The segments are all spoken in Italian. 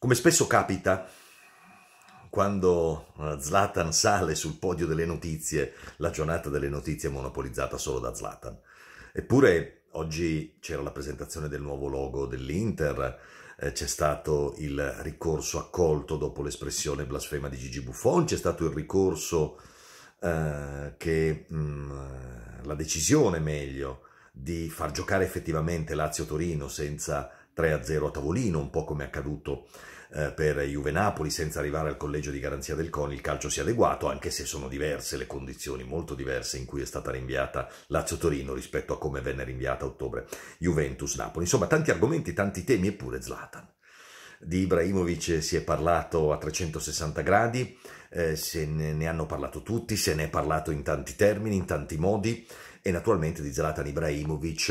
Come spesso capita, quando eh, Zlatan sale sul podio delle notizie, la giornata delle notizie è monopolizzata solo da Zlatan. Eppure oggi c'era la presentazione del nuovo logo dell'Inter, eh, c'è stato il ricorso accolto dopo l'espressione blasfema di Gigi Buffon, c'è stato il ricorso eh, che mh, mm, la decisione meglio di far giocare effettivamente Lazio-Torino senza 3-0 a a tavolino, un po' come è accaduto eh, per Juve-Napoli, senza arrivare al collegio di garanzia del CONI, il calcio si è adeguato, anche se sono diverse le condizioni, molto diverse, in cui è stata rinviata Lazio-Torino rispetto a come venne rinviata a ottobre Juventus-Napoli. Insomma, tanti argomenti, tanti temi, eppure Zlatan. Di Ibrahimovic si è parlato a 360 gradi, eh, se ne, ne, hanno parlato tutti, se ne è parlato in tanti termini, in tanti modi e naturalmente di Zlatan Ibrahimovic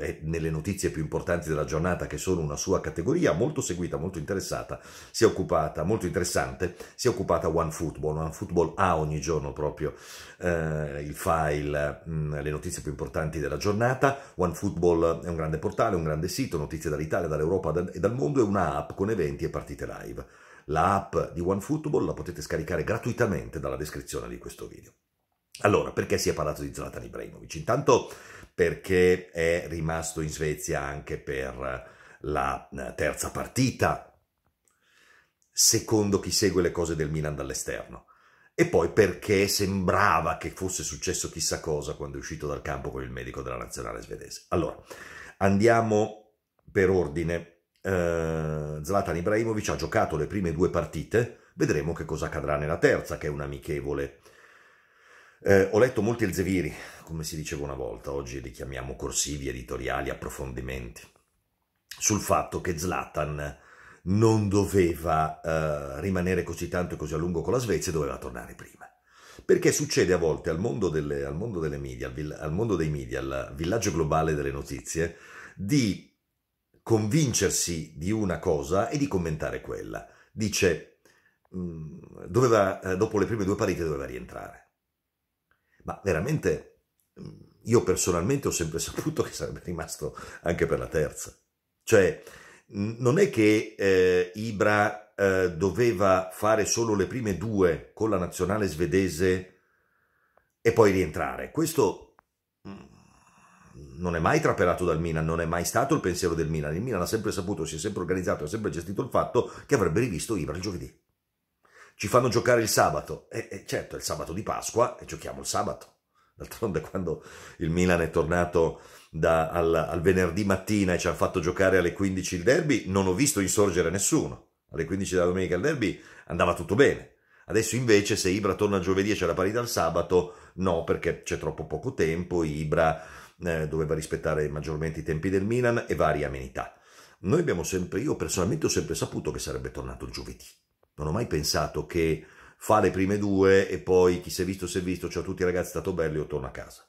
eh, nelle notizie più importanti della giornata che sono una sua categoria molto seguita, molto interessata, si è occupata, molto interessante, si è occupata OneFootball. OneFootball ha ogni giorno proprio eh, il file, mh, mm, le notizie più importanti della giornata. OneFootball è un grande portale, un grande sito, notizie dall'Italia, dall'Europa e dal mondo e una app con eventi e partite live. La app di OneFootball la potete scaricare gratuitamente dalla descrizione di questo video. Allora, perché si è parlato di Zlatan Ibrahimovic? Intanto perché è rimasto in Svezia anche per la eh, terza partita, secondo chi segue le cose del Milan dall'esterno. E poi perché sembrava che fosse successo chissà cosa quando è uscito dal campo con il medico della nazionale svedese. Allora, andiamo per ordine eh, Zlatan Ibrahimovic ha giocato le prime due partite, vedremo che cosa accadrà nella terza, che è un amichevole. Eh, ho letto molti Elzeviri, come si diceva una volta, oggi li chiamiamo corsivi, editoriali, approfondimenti, sul fatto che Zlatan non doveva eh, rimanere così tanto e così a lungo con la Svezia, doveva tornare prima. Perché succede a volte al mondo, delle, al mondo, media, al, al mondo dei media, al villaggio globale delle notizie, di convincersi di una cosa e di commentare quella. Dice, mh, mm, doveva, eh, dopo le prime due partite doveva rientrare. Ma veramente, mm, io personalmente ho sempre saputo che sarebbe rimasto anche per la terza. Cioè, mh, non è che eh, Ibra eh, doveva fare solo le prime due con la nazionale svedese e poi rientrare. Questo non è mai trapelato dal Milan, non è mai stato il pensiero del Milan. Il Milan ha sempre saputo, si è sempre organizzato, ha sempre gestito il fatto che avrebbe rivisto Ibra il giovedì. Ci fanno giocare il sabato, e, e certo è il sabato di Pasqua e giochiamo il sabato. D'altronde quando il Milan è tornato da, al, al, venerdì mattina e ci ha fatto giocare alle 15 il derby, non ho visto insorgere nessuno. Alle 15 della domenica il derby andava tutto bene. Adesso invece se Ibra torna giovedì e c'è la parità al sabato, no, perché c'è troppo poco tempo, Ibra eh, doveva rispettare maggiormente i tempi del Milan e varie amenità. Noi abbiamo sempre, io personalmente ho sempre saputo che sarebbe tornato il giovedì. Non ho mai pensato che fa le prime due e poi chi si è visto si è visto, ciao a tutti ragazzi, è stato bello, e io torno a casa.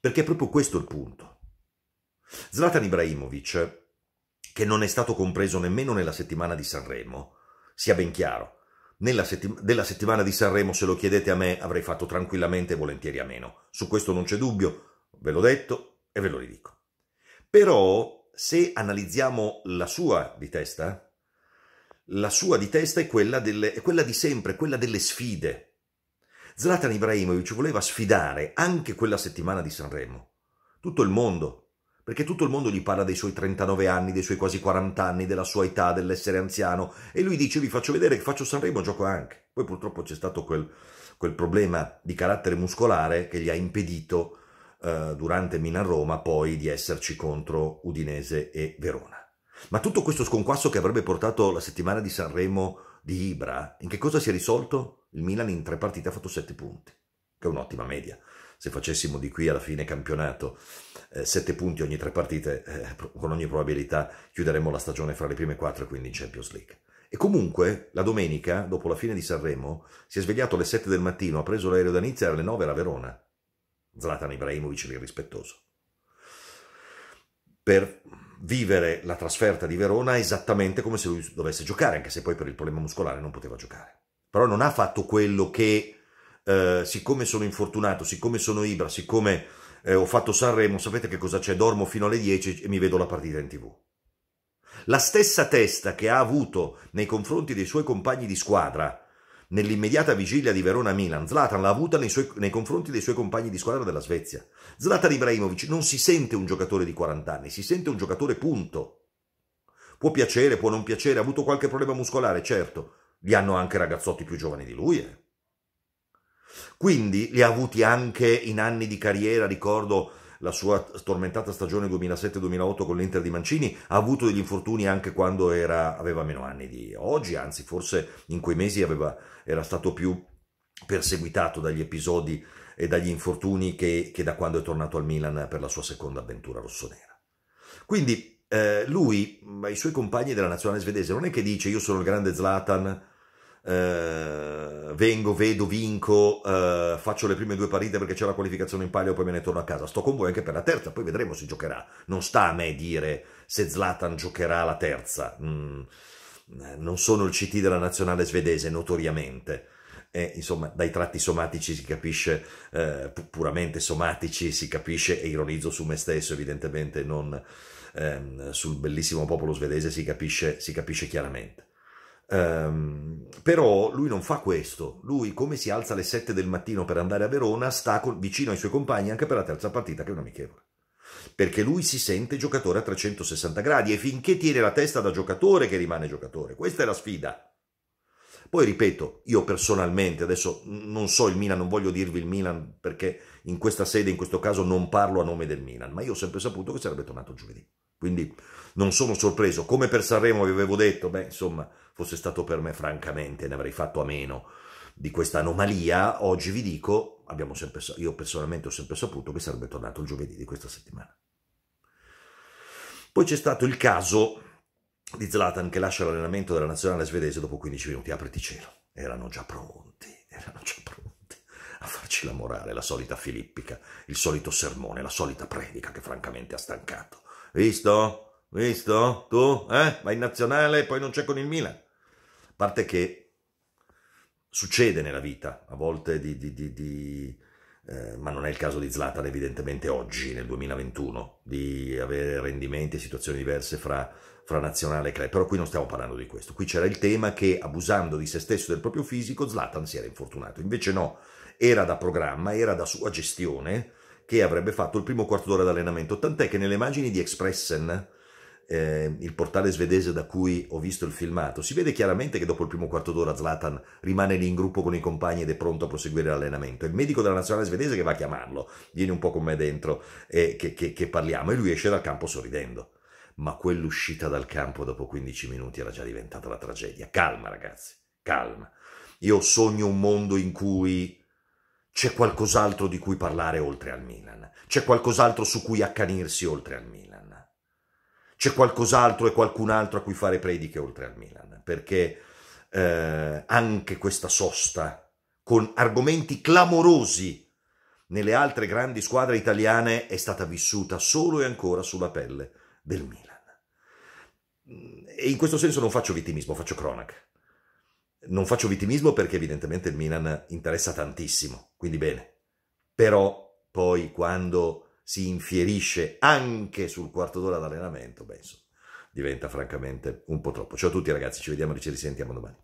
Perché è proprio questo il punto. Zlatan Ibrahimovic, che non è stato compreso nemmeno nella settimana di Sanremo, sia ben chiaro, nella settima, della settimana di Sanremo, se lo chiedete a me, avrei fatto tranquillamente e volentieri a meno. Su questo non c'è dubbio, ve l'ho detto e ve lo ridico. Però se analizziamo la sua di testa, la sua di testa è quella, delle, è quella di sempre, quella delle sfide. Zlatan Ibrahimovic voleva sfidare anche quella settimana di Sanremo. Tutto il mondo, perché tutto il mondo gli parla dei suoi 39 anni, dei suoi quasi 40 anni, della sua età, dell'essere anziano, e lui dice vi faccio vedere che faccio Sanremo, gioco anche. Poi purtroppo c'è stato quel, quel problema di carattere muscolare che gli ha impedito eh, durante Milan-Roma, poi di esserci contro Udinese e Verona. Ma tutto questo sconquasso che avrebbe portato la settimana di Sanremo di Ibra, in che cosa si è risolto? Il Milan in tre partite ha fatto sette punti, che è un'ottima media. Se facessimo di qui alla fine campionato eh, sette punti ogni tre partite, eh, con ogni probabilità chiuderemmo la stagione fra le prime quattro e quindi in Champions League. E comunque, la domenica, dopo la fine di Sanremo, si è svegliato alle 7 del mattino, ha preso l'aereo da Nizza e alle 9 era Verona. Zlatan Ibrahimovic l'irrispettoso. Per vivere la trasferta di Verona esattamente come se lui dovesse giocare, anche se poi per il problema muscolare non poteva giocare. Però non ha fatto quello che, eh, siccome sono infortunato, siccome sono Ibra, siccome eh, ho fatto Sanremo, sapete che cosa c'è? Dormo fino alle 10 e mi vedo la partita in tv. La stessa testa che ha avuto nei confronti dei suoi compagni di squadra Nell'immediata vigilia di Verona-Milan, Zlatan l'ha avuta nei, suoi, nei, confronti dei suoi compagni di squadra della Svezia. Zlatan Ibrahimovic non si sente un giocatore di 40 anni, si sente un giocatore punto. Può piacere, può non piacere, ha avuto qualche problema muscolare, certo. Li hanno anche ragazzotti più giovani di lui, eh. Quindi li ha avuti anche in anni di carriera, ricordo la sua tormentata stagione 2007-2008 con l'Inter di Mancini, ha avuto degli infortuni anche quando era, aveva meno anni di oggi, anzi forse in quei mesi aveva, era stato più perseguitato dagli episodi e dagli infortuni che, che, da quando è tornato al Milan per la sua seconda avventura rossonera. Quindi eh, lui, ma i suoi compagni della nazionale svedese, non è che dice io sono il grande Zlatan, eh, vengo, vedo, vinco, eh, faccio le prime due partite perché c'è la qualificazione in palio, poi me ne torno a casa. Sto con voi anche per la terza, poi vedremo se giocherà. Non sta a me dire se Zlatan giocherà la terza. Mm, eh, non sono il CT della nazionale svedese, notoriamente. E, eh, insomma, dai tratti somatici si capisce, eh, puramente somatici si capisce, e ironizzo su me stesso evidentemente, non ehm, sul bellissimo popolo svedese si capisce, si capisce chiaramente. Um, però lui non fa questo, lui come si alza alle 7 del mattino per andare a Verona sta con, vicino ai suoi compagni anche per la terza partita che è un amichevole, perché lui si sente giocatore a 360 gradi e finché tiene la testa da giocatore che rimane giocatore, questa è la sfida. Poi ripeto, io personalmente adesso non so il Milan, non voglio dirvi il Milan perché in questa sede, in questo caso non parlo a nome del Milan, ma io ho sempre saputo che sarebbe tornato giovedì. Quindi non sono sorpreso. Come per Sanremo vi avevo detto, beh, insomma, fosse stato per me, francamente, ne avrei fatto a meno di questa anomalia. Oggi vi dico, sempre, io personalmente ho sempre saputo che sarebbe tornato il giovedì di questa settimana. Poi c'è stato il caso di Zlatan che lascia l'allenamento della nazionale svedese dopo 15 minuti, apriti cielo. Erano già pronti, erano già pronti a farci la morale, la solita filippica, il solito sermone, la solita predica che francamente ha stancato. Visto? Visto? Tu? Eh? Vai in nazionale e poi non c'è con il Milan. A parte che succede nella vita, a volte di... di, di, di eh, ma non è il caso di Zlatan evidentemente oggi, nel 2021, di avere rendimenti e situazioni diverse fra, fra nazionale e club. Però qui non stiamo parlando di questo. Qui c'era il tema che, abusando di se stesso e del proprio fisico, Zlatan si era infortunato. Invece no, era da programma, era da sua gestione che avrebbe fatto il primo quarto d'ora d'allenamento. Tant'è che nelle immagini di Expressen, eh, il portale svedese da cui ho visto il filmato, si vede chiaramente che dopo il primo quarto d'ora Zlatan rimane lì in gruppo con i compagni ed è pronto a proseguire l'allenamento. È il medico della nazionale svedese che va a chiamarlo, vieni un po' con me dentro e che, che, che parliamo e lui esce dal campo sorridendo. Ma quell'uscita dal campo dopo 15 minuti era già diventata la tragedia. Calma ragazzi, calma. Io sogno un mondo in cui c'è qualcos'altro di cui parlare oltre al Milan, c'è qualcos'altro su cui accanirsi oltre al Milan, c'è qualcos'altro e qualcun altro a cui fare prediche oltre al Milan, perché eh, anche questa sosta con argomenti clamorosi nelle altre grandi squadre italiane è stata vissuta solo e ancora sulla pelle del Milan. E in questo senso non faccio vittimismo, faccio cronaca non faccio vittimismo perché evidentemente il Milan interessa tantissimo, quindi bene. Però poi quando si infierisce anche sul quarto d'ora d'allenamento, beh, insomma, diventa francamente un po' troppo. Ciao a tutti ragazzi, ci vediamo e ci risentiamo domani.